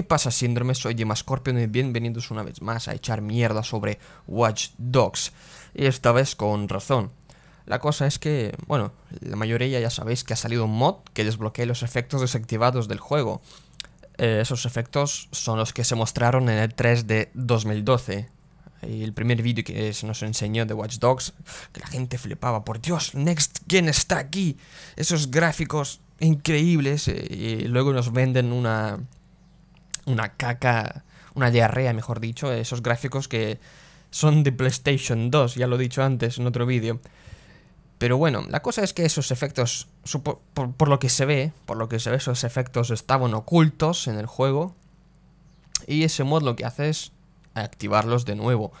¿Qué pasa síndrome? Soy Gemma Scorpion y bienvenidos una vez más a echar mierda sobre Watch Dogs. Y esta vez con razón. La cosa es que, bueno, la mayoría ya sabéis que ha salido un mod que desbloquea los efectos desactivados del juego. Eh, esos efectos son los que se mostraron en el 3 de 2012. el primer vídeo que se nos enseñó de Watch Dogs, que la gente flipaba, por Dios, Next Gen está aquí. Esos gráficos increíbles. Eh, y luego nos venden una una caca, una diarrea, mejor dicho, esos gráficos que son de PlayStation 2, ya lo he dicho antes en otro vídeo. Pero bueno, la cosa es que esos efectos, por, lo que se ve, por lo que se ve, esos efectos estaban ocultos en el juego. Y ese mod lo que hace es activarlos de nuevo.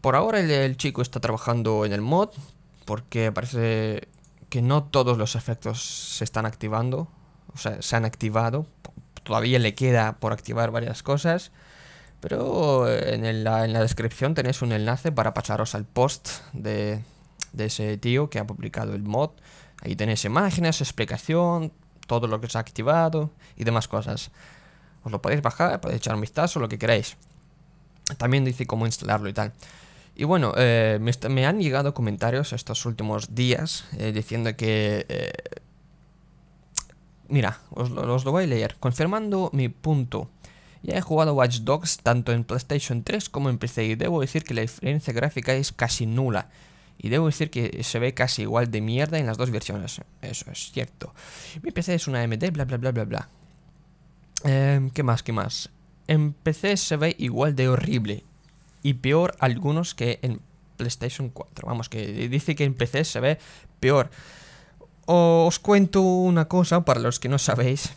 Por ahora el chico está trabajando en el mod, porque parece que no todos los efectos se están activando, o sea, se han activado, todavía le queda por activar varias cosas. Pero en la, descripción tenéis un enlace para pasaros al post de, ese tío que ha publicado el mod. Ahí tenéis imágenes, explicación, todo lo que se ha activado y demás cosas. Os lo podéis bajar, podéis echar un vistazo, lo que queráis. También dice cómo instalarlo y tal. Y bueno, eh, me, han llegado comentarios estos últimos días eh, diciendo que eh, mira, os lo, voy a leer. Confirmando mi punto. Ya he jugado Watch Dogs tanto en PlayStation 3 como en PC y debo decir que la diferencia gráfica es casi nula. Y debo decir que se ve casi igual de mierda en las dos versiones. Eso es cierto. Mi PC es una AMD, bla bla bla bla bla. Em, ¿Qué más? ¿Qué más? En PC se ve igual de horrible. Y peor algunos que en PlayStation 4. Vamos, que dice que en PC se ve peor. Os cuento una cosa para los que no sabéis.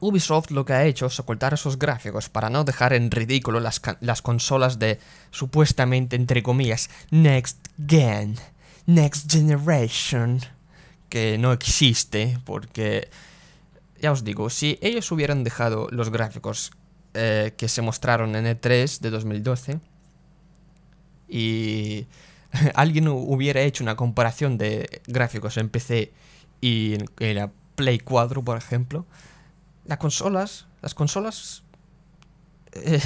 Ubisoft lo que ha hecho es ocultar esos gráficos para no dejar en ridículo las, consolas de supuestamente, entre comillas, Next Gen, Next Generation, que no existe porque, ya os digo, si ellos hubieran dejado los gráficos eh, que se mostraron en E3 de 2012 y alguien hubiera hecho una comparación de gráficos en PC y en, la Play 4, por ejemplo, las consolas, las consolas eh,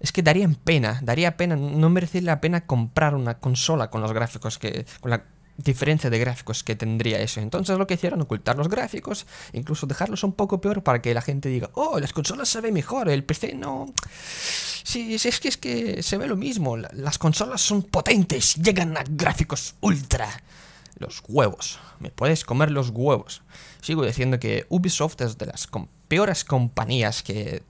es, que darían pena, daría pena, no merecería la pena comprar una consola con los gráficos que, con la diferencia de gráficos que tendría eso. Entonces lo que hicieron, ocultar los gráficos, incluso dejarlos un poco peor para que la gente diga, oh, las consolas se ven mejor, el PC no... si, es que, es que se ve lo mismo, las consolas son potentes, llegan a gráficos ultra. Los huevos, me puedes comer los huevos. Sigo diciendo que Ubisoft es de las peores compañías que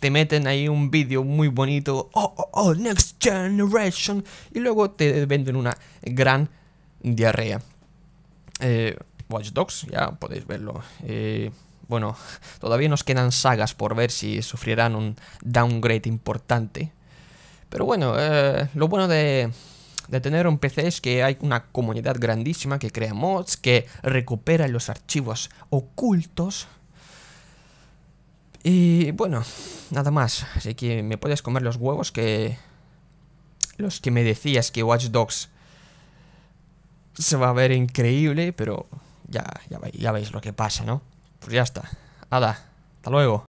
te meten ahí un vídeo muy bonito, oh, oh, oh, Next Generation, y luego te venden una gran diarrea. Eh, Watch Dogs, ya podéis verlo. Eh, bueno, todavía nos quedan sagas por ver si sufrirán un downgrade importante. Pero bueno, eh, lo bueno de, de, tener un PC es que hay una comunidad grandísima que crea mods, que recupera los archivos ocultos. Y bueno, nada más. Así que me puedes comer los huevos que... Los que me decías que Watch Dogs se va a ver increíble, pero ya, ya, veis lo que pasa, ¿no? Pues ya está. Ada, hasta luego.